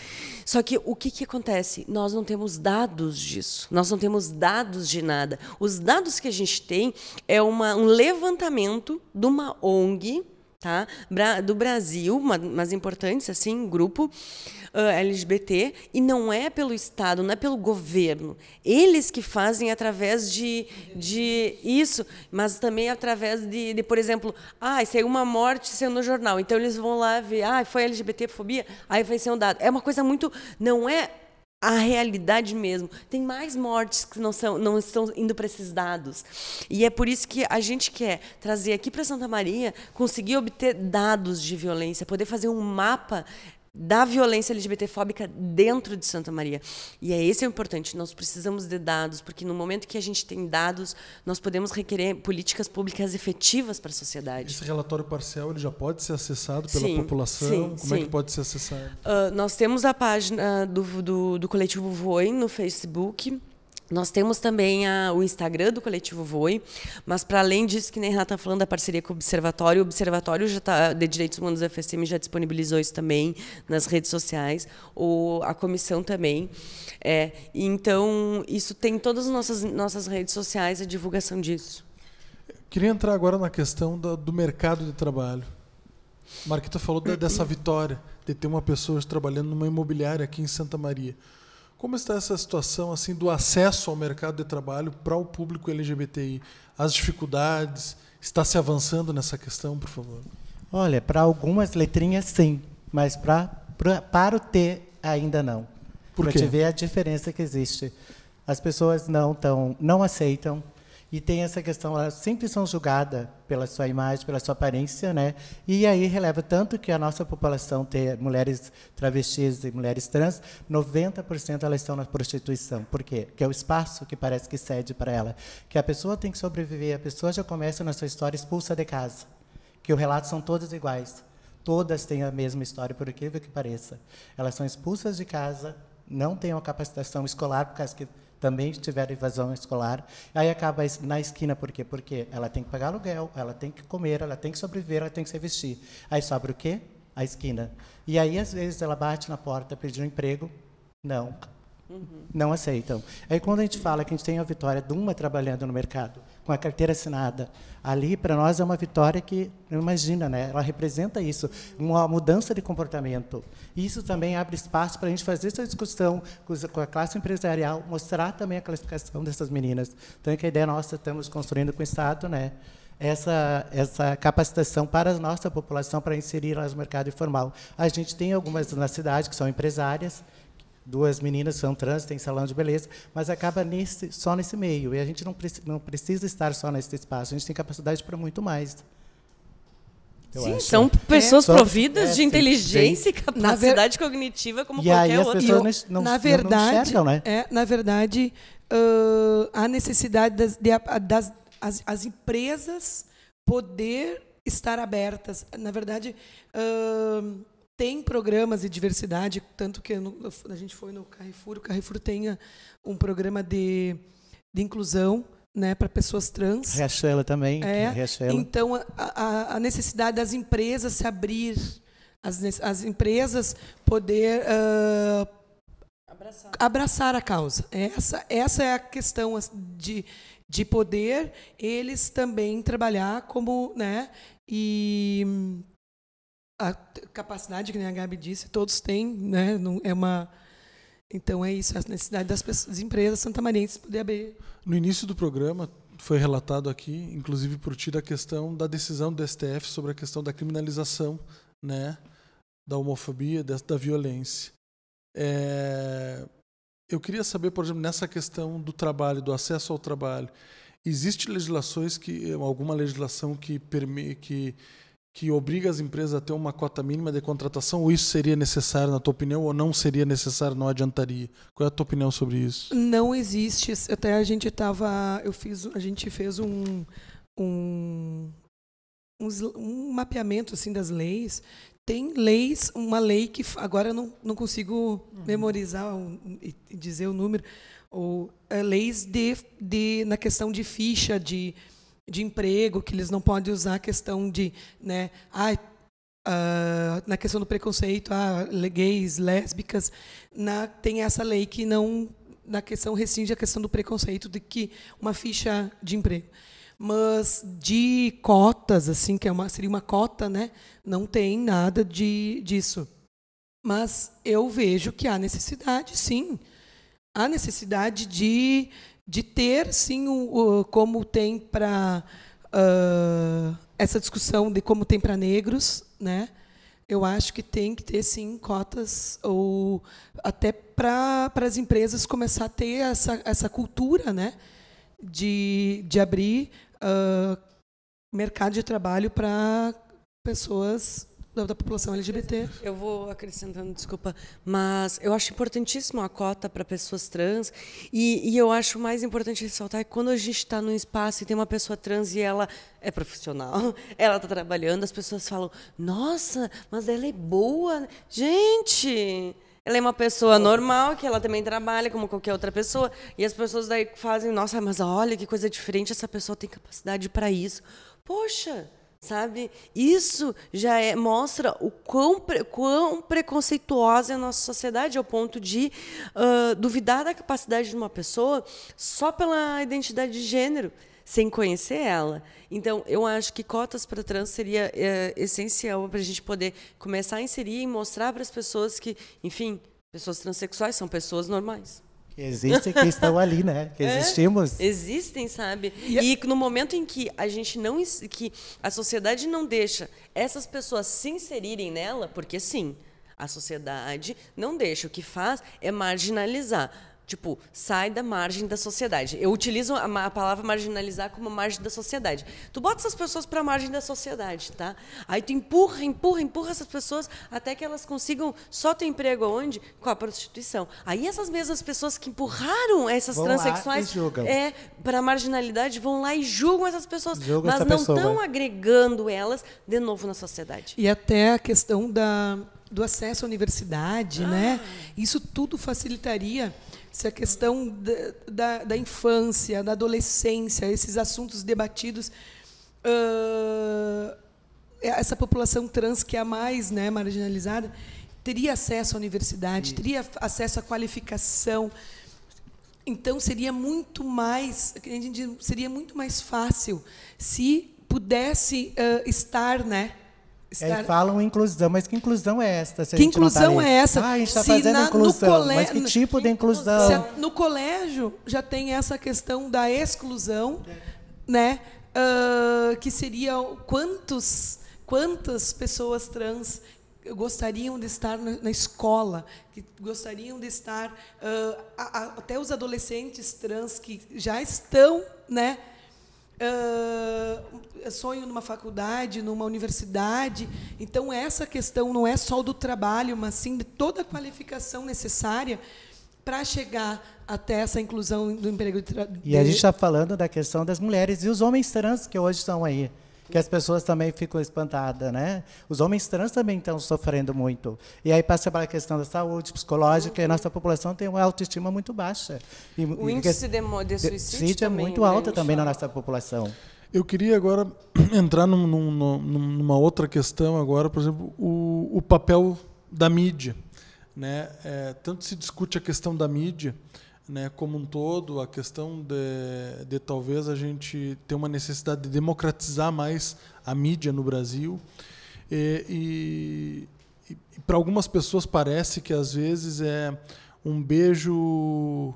Só que o que, que acontece? Nós não temos dados disso, nós não temos dados de nada. Os dados que a gente tem é uma, um levantamento de uma ONG tá? do Brasil, mas importantes, assim, grupo uh, LGBT, e não é pelo Estado, não é pelo governo. Eles que fazem através de, de isso, mas também através de, de por exemplo, ah, é uma morte sendo no jornal, então eles vão lá ver, ah, foi LGBTfobia, aí vai ser um dado. É uma coisa muito. Não é a realidade mesmo. Tem mais mortes que não, são, não estão indo para esses dados. E é por isso que a gente quer trazer aqui para Santa Maria, conseguir obter dados de violência, poder fazer um mapa da violência LGBTfóbica dentro de Santa Maria. E é esse é o importante, nós precisamos de dados, porque no momento que a gente tem dados, nós podemos requerer políticas públicas efetivas para a sociedade. Esse relatório parcial ele já pode ser acessado pela sim, população? Sim, Como sim. é que pode ser acessado? Uh, nós temos a página do, do, do coletivo Voi no Facebook. Nós temos também a, o Instagram do Coletivo Voi, mas para além disso, que nem a Renata está falando da parceria com o Observatório, o Observatório já tá, de Direitos Humanos da FSM já disponibilizou isso também nas redes sociais, o a comissão também. É, então, isso tem todas as nossas, nossas redes sociais, a divulgação disso. Queria entrar agora na questão do mercado de trabalho. Marquita falou dessa vitória de ter uma pessoa trabalhando numa imobiliária aqui em Santa Maria. Como está essa situação assim do acesso ao mercado de trabalho para o público LGBTI? As dificuldades? Está se avançando nessa questão, por favor? Olha, para algumas letrinhas sim, mas pra, pra para o T ainda não. Para te ver a diferença que existe. As pessoas não, tão, não aceitam e tem essa questão, elas sempre são julgadas pela sua imagem, pela sua aparência, né? E aí releva tanto que a nossa população ter mulheres travestis e mulheres trans, 90% elas estão na prostituição. Por quê? Porque é o espaço que parece que cede para ela. Que a pessoa tem que sobreviver, a pessoa já começa na sua história expulsa de casa. Que o relato são todos iguais. Todas têm a mesma história, por incrível que pareça. Elas são expulsas de casa, não têm uma capacitação escolar, por causa que também tiveram evasão escolar. Aí acaba na esquina, por quê? Porque ela tem que pagar aluguel, ela tem que comer, ela tem que sobreviver, ela tem que se vestir. Aí sobra o quê? A esquina. E aí, às vezes, ela bate na porta pedindo um emprego. Não, Uhum. Não aceitam. Aí, quando a gente fala que a gente tem a vitória de uma trabalhando no mercado, com a carteira assinada, ali, para nós, é uma vitória que, imagina, né? ela representa isso, uma mudança de comportamento. Isso também abre espaço para a gente fazer essa discussão com a classe empresarial, mostrar também a classificação dessas meninas. Então, é que a ideia nossa, estamos construindo com o Estado, né? essa, essa capacitação para a nossa população para inserir elas no mercado informal. A gente tem algumas na cidade que são empresárias, duas meninas são trans, têm salão de beleza, mas acaba nesse, só nesse meio. E a gente não, preci, não precisa estar só nesse espaço, a gente tem capacidade para muito mais. Eu sim, acho. são pessoas é, providas é, de inteligência sim, e capacidade ver... cognitiva como e qualquer outro E as não, na verdade, não enxergam, né? É, na verdade, uh, a necessidade das, de, das as, as, empresas poder estar abertas. Na verdade... Uh, tem programas de diversidade, tanto que a gente foi no Carrefour, o Carrefour tem um programa de, de inclusão né, para pessoas trans. Riachuela também. É. Riachuela. Então, a, a, a, necessidade das empresas se abrir, as, as empresas poder uh, abraçar. abraçar a causa. Essa, essa é a questão de, de poder eles também trabalhar como... Né, e a capacidade que nem a Gabi disse, todos têm, né? Não, é uma então é isso, a necessidade das, pessoas, das empresas santamarienses poder abrir. No início do programa foi relatado aqui, inclusive por ti, a questão da decisão do STF sobre a questão da criminalização, né, da homofobia, da, da violência. É, eu queria saber, por exemplo, nessa questão do trabalho, do acesso ao trabalho, existe legislações que alguma legislação que permite que que obriga as empresas a ter uma cota mínima de contratação, ou isso seria necessário, na tua opinião, ou não seria necessário, não adiantaria? Qual é a tua opinião sobre isso? Não existe. Até a gente estava. Eu fiz. A gente fez um. um um mapeamento assim das leis tem leis uma lei que agora não, não consigo uhum. memorizar e dizer o número ou é, leis de, de na questão de ficha de de emprego, que eles não podem usar a questão de, né, ah, uh, na questão do preconceito, ah, gays, lésbicas, na, tem essa lei que não, na questão, rescinde a questão do preconceito de que uma ficha de emprego. Mas de cotas, assim, que é uma, seria uma cota, né, não tem nada de, disso. Mas eu vejo que há necessidade, sim. Há necessidade de de ter, sim, como tem para uh, ah, essa discussão de como tem para negros, né? Eu acho que tem que ter, sim, cotas, ou até para as empresas começar a ter essa, essa cultura né, de, de abrir uh, mercado de trabalho para pessoas da, da população LGBT. Eu vou acrescentando, desculpa, mas eu acho importantíssimo a cota para pessoas trans e, e, eu acho mais importante ressaltar que quando a gente está num espaço e tem uma pessoa trans e ela é profissional, ela está trabalhando, as pessoas falam: Nossa, mas ela é boa, gente. Ela é uma pessoa normal, que ela também trabalha como qualquer outra pessoa. E as pessoas daí fazem, nossa, mas olha que coisa diferente, essa pessoa tem capacidade para isso. Poxa, sabe? Isso já é, mostra o quão, pre, quão preconceituosa é a nossa sociedade, ao ponto de uh, duvidar da capacidade de uma pessoa só pela identidade de gênero sem conhecer ela. Então, eu acho que cotas para trans seria é, essencial para a gente poder começar a inserir e mostrar para as pessoas que, enfim, pessoas transexuais são pessoas normais existem, que estão ali, né? Que é, existimos. Existem, sabe? E no momento em que a gente não. que a sociedade não deixa essas pessoas se inserirem nela, porque sim, a sociedade não deixa. O que faz é marginalizar Tipo, sai da margem da sociedade. Eu utilizo a, a, palavra marginalizar como margem da sociedade. Tu bota essas pessoas para a margem da sociedade, tá? Aí tu empurra, empurra, empurra essas pessoas até que elas consigam só ter emprego aonde? Com a prostituição. Aí essas mesmas pessoas que empurraram essas vão transexuais é para a marginalidade vão lá e julgam essas pessoas, Julga mas não estão agregando elas de novo na sociedade. E até a questão da do acesso à universidade, ah. né? Isso tudo facilitaria se a questão da, da, da, infância, da adolescência, esses assuntos debatidos, uh, essa população trans que é a mais né, marginalizada teria acesso à universidade, Sim. teria acesso à qualificação. Então seria muito mais, seria muito mais fácil se pudesse uh, estar, né? Estar... É, falam inclusão, mas que inclusão é esta? que tá inclusão tá é essa? Ah, a gente está fazendo na, inclusão, mas que tipo de inclusão? A, no colégio já tem essa questão da exclusão, né? Uh, que seria quantos, quantas pessoas trans gostariam de estar na, na escola, que gostariam de estar uh, a, a, até os adolescentes trans que já estão, né? Uh, sonho numa faculdade, numa universidade. Então, essa questão não é só do trabalho, mas sim de toda a qualificação necessária para chegar até essa inclusão do emprego de E a gente está falando da questão das mulheres e os homens trans que hoje estão aí que as pessoas também ficam espantadas, né? Os homens trans também estão sofrendo muito. E aí passa para a questão da saúde psicológica, uhum. e nossa população tem uma autoestima muito baixa. E, o índice de, de suicídio, é muito né, alto também na nossa população. Eu queria agora entrar num, num, numa outra questão agora, por exemplo, o, o papel da mídia. Né? É, tanto se discute a questão da mídia, né, como um todo, a questão de, de talvez a gente ter uma necessidade de democratizar mais a mídia no Brasil. E, e, e para algumas pessoas parece que às vezes é um beijo.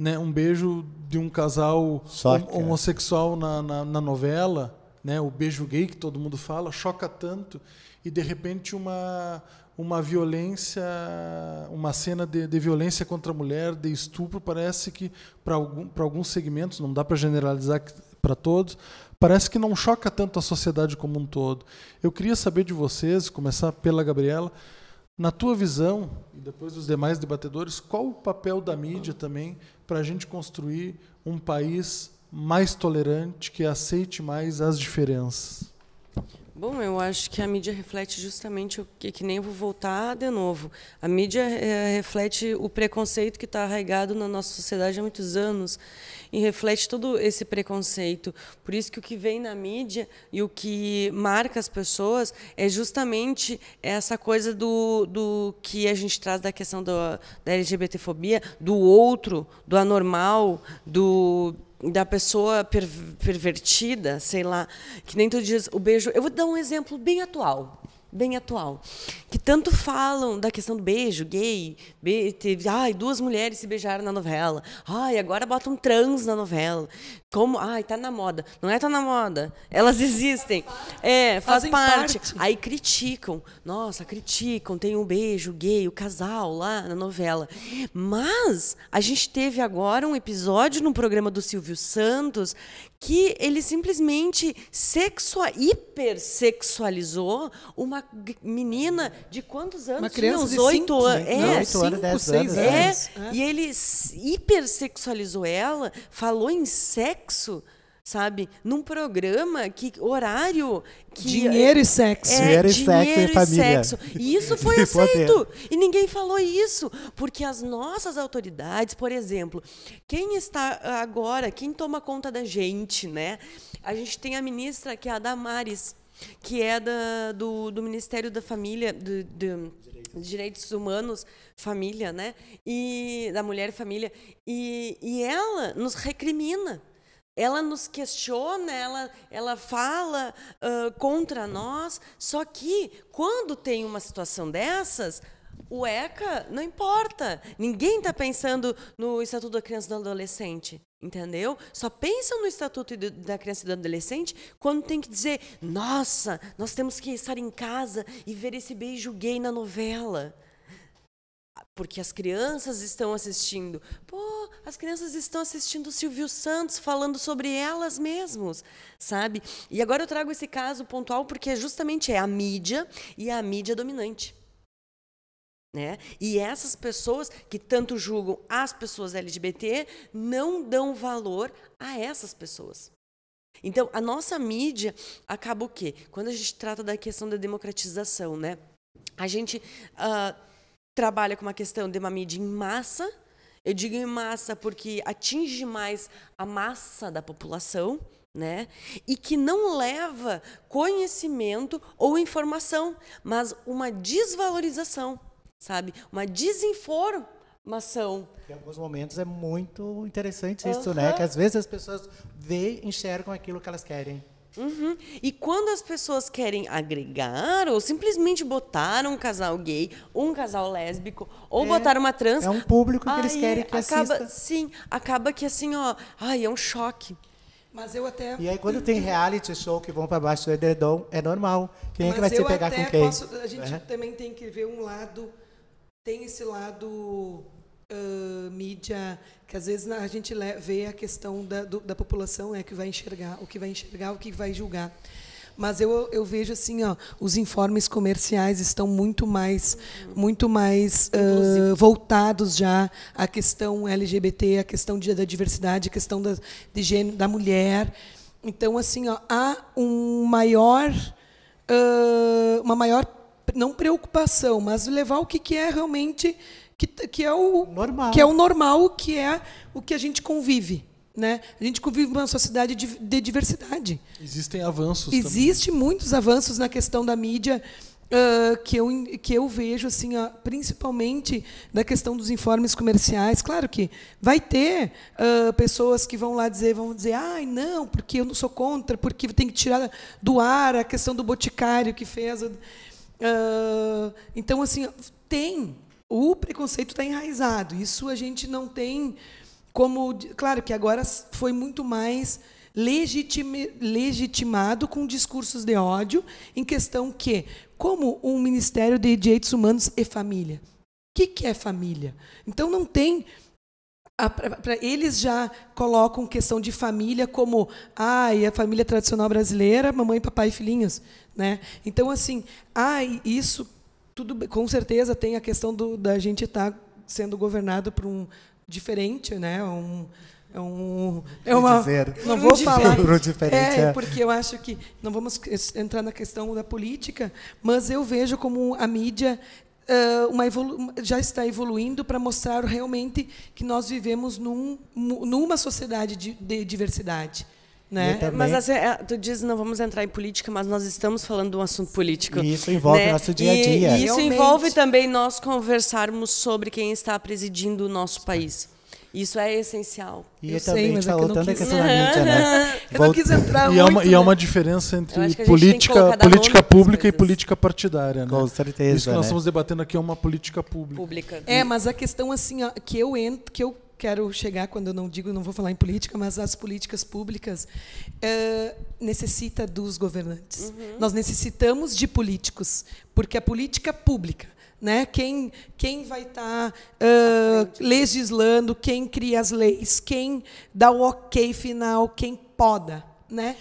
Né, um beijo de um casal é. homossexual na, na, na novela, né, o beijo gay que todo mundo fala, choca tanto, e de repente uma, uma violência, uma cena de, de, violência contra a mulher, de estupro, parece que para algum, alguns segmentos, não dá para generalizar para todos, parece que não choca tanto a sociedade como um todo. Eu queria saber de vocês, começar pela Gabriela, na tua visão, e depois dos demais debatedores, qual o papel da mídia também para a gente construir um país mais tolerante, que aceite mais as diferenças? Bom, eu acho que a mídia reflete justamente o que, que nem vou voltar de novo. A mídia é, reflete o preconceito que está arraigado na nossa sociedade há muitos anos e reflete todo esse preconceito. Por isso que o que vem na mídia e o que marca as pessoas é justamente essa coisa do, do que a gente traz da questão do, da LGBTfobia, do outro, do anormal, do da pessoa per, pervertida, sei lá, que nem tu diz o beijo. Eu vou dar um exemplo bem atual bem atual, que tanto falam da questão do beijo gay, be teve, ai, duas mulheres se beijaram na novela, ai, agora botam trans na novela, como, ai, tá na moda, não é tá na moda, elas existem, é, faz Fazem parte. parte, aí criticam, nossa, criticam, tem um beijo gay, o casal lá na novela, mas a gente teve agora um episódio num programa do Silvio Santos que ele simplesmente sexua, hipersexualizou uma menina de quantos anos? Uma criança Tinha de 8 né? é, anos. É, 8 anos, 10 anos. É, é. E ele hipersexualizou ela, falou em sexo sabe? Num programa que horário que dinheiro e sexo, é, dinheiro, dinheiro e sexo e família. Sexo. E isso foi aceito e ninguém falou isso, porque as nossas autoridades, por exemplo, quem está agora, quem toma conta da gente, né? A gente tem a ministra que é a Damares, que é da, do, do Ministério da Família, de Direitos. Direitos Humanos, Família, né? E da Mulher e Família. E, e ela nos recrimina ela nos questiona, ela, ela fala uh, contra nós. Só que, quando tem uma situação dessas, o ECA não importa. Ninguém está pensando no Estatuto da Criança e do Adolescente. Entendeu? Só pensam no Estatuto da Criança e do Adolescente quando tem que dizer: nossa, nós temos que estar em casa e ver esse beijo gay na novela porque as crianças estão assistindo. Pô, as crianças estão assistindo Silvio Santos falando sobre elas mesmos, sabe? E agora eu trago esse caso pontual porque é justamente é a mídia e é a mídia dominante. Né? E essas pessoas que tanto julgam as pessoas LGBT não dão valor a essas pessoas. Então, a nossa mídia acaba o quê? Quando a gente trata da questão da democratização, né? A gente uh, trabalha com uma questão de uma mídia em massa. Eu digo em massa porque atinge mais a massa da população, né? E que não leva conhecimento ou informação, mas uma desvalorização, sabe? Uma desinformação. Em alguns momentos é muito interessante isso, uhum. né? Que às vezes as pessoas veem, enxergam aquilo que elas querem. Uhum. E quando as pessoas querem agregar ou simplesmente botar um casal gay, um casal lésbico, ou é, botar uma trans. É um público que eles querem que acaba, assista. Sim, acaba que assim, ó. Ai, é um choque. Mas eu até. E aí, quando tem reality show que vão para baixo do edredom, é normal. Quem Mas é que vai se pegar com quem? Posso, a gente é. também tem que ver um lado. Tem esse lado. Uh, mídia que às vezes a gente vê a questão da, do, da população é que vai enxergar, o que vai enxergar, o que vai julgar. Mas eu, eu vejo assim, ó, os informes comerciais estão muito mais, muito mais uh, voltados já à questão LGBT, à questão de, da diversidade, à questão da, de gênero, da mulher. Então, assim, ó, há um maior, uh, uma maior, não preocupação, mas levar o que, que é realmente que, que é o normal. que é o normal, que é o que a gente convive. Né? A gente convive numa sociedade de, de diversidade. Existem avanços. Existem muitos avanços na questão da mídia uh, que, eu, que eu vejo, assim, uh, principalmente na questão dos informes comerciais. Claro que vai ter uh, pessoas que vão lá dizer, vão dizer, ai, ah, não, porque eu não sou contra, porque tem que tirar do ar a questão do boticário que fez. então, assim, tem o preconceito está enraizado. Isso a gente não tem como. Claro que agora foi muito mais legitime, legitimado com discursos de ódio, em questão que, como um Ministério de Direitos Humanos e Família, o que, que é família? Então não tem para eles já colocam questão de família como ai e a família tradicional brasileira mamãe papai e filhinhos né então assim ai ah, isso tudo com certeza tem a questão do, da gente estar tá sendo governado por um diferente, né? É um, é um. É uma, não vou falar. É, é, porque eu acho que. Não vamos entrar na questão da política, mas eu vejo como a mídia ah, uma evolu já está evoluindo para mostrar realmente que nós vivemos num, numa sociedade de, de diversidade. Né? Também... Mas assim, é, tu diz, não vamos entrar em política, mas nós estamos falando de um assunto político. E isso envolve né? nosso dia a dia. E, e isso Realmente. envolve também nós conversarmos sobre quem está presidindo o nosso país. Isso é essencial. E eu também sei, mas falou questão da mídia, né? eu não quis entrar e É uma, né? E há é uma diferença entre política, política pública e política partidária, né? Com certeza. Isso que nós né? estamos debatendo aqui é uma política pública. pública. É, mas a questão assim, ó, que eu entro, que eu quero chegar quando eu não digo, não vou falar em política, mas as políticas públicas é, necessita dos governantes. Uhum. Nós necessitamos de políticos, porque a política pública né? Quem, quem vai estar tá, uh, legislando, quem cria as leis, quem dá o ok final, quem poda, né?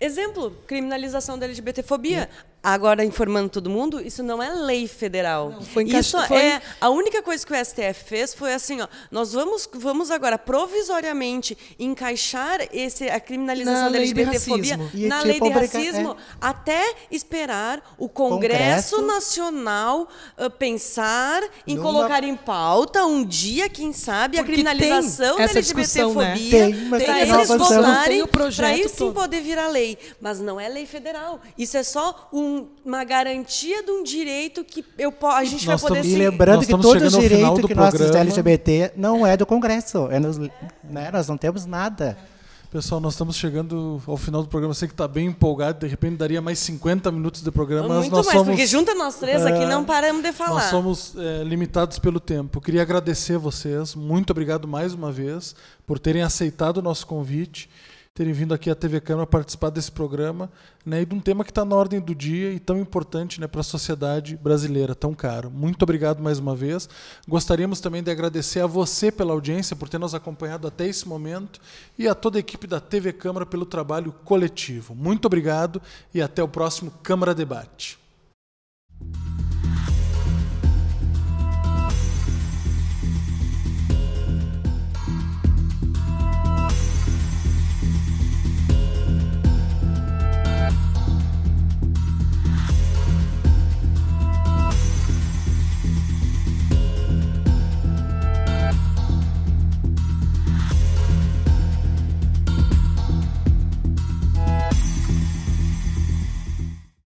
Exemplo, criminalização da LGBTfobia. É. Agora, informando todo mundo, isso não é lei federal. Não, foi isso foi... é a única coisa que o STF fez foi assim, ó, nós vamos, vamos agora provisoriamente encaixar esse a criminalização na da LGBTfobia na lei de tipo, racismo é. até esperar o Congresso, Congresso. Nacional uh, pensar em Numa... colocar em pauta um dia, quem sabe, Porque a criminalização da LGBTfobia né? eles votarem para isso sim poder virar lei, mas não é lei federal. Isso é só um uma garantia de um direito que eu, a gente nós vai poder se... E lembrando que todo direito que nós temos LGBT não é do Congresso. É nos, né, nós não temos nada. Pessoal, nós estamos chegando ao final do programa. Sei que está bem empolgado, de repente daria mais 50 minutos de programa. Muito nós mais, somos, porque junta nós três é, aqui não paramos de falar. Nós somos é, limitados pelo tempo. Queria agradecer a vocês. Muito obrigado mais uma vez por terem aceitado o nosso convite terem vindo aqui à TV Câmara participar desse programa né, e de um tema que está na ordem do dia e tão importante né, para a sociedade brasileira, tão caro. Muito obrigado mais uma vez. Gostaríamos também de agradecer a você pela audiência, por ter nos acompanhado até esse momento e a toda a equipe da TV Câmara pelo trabalho coletivo. Muito obrigado e até o próximo Câmara Debate.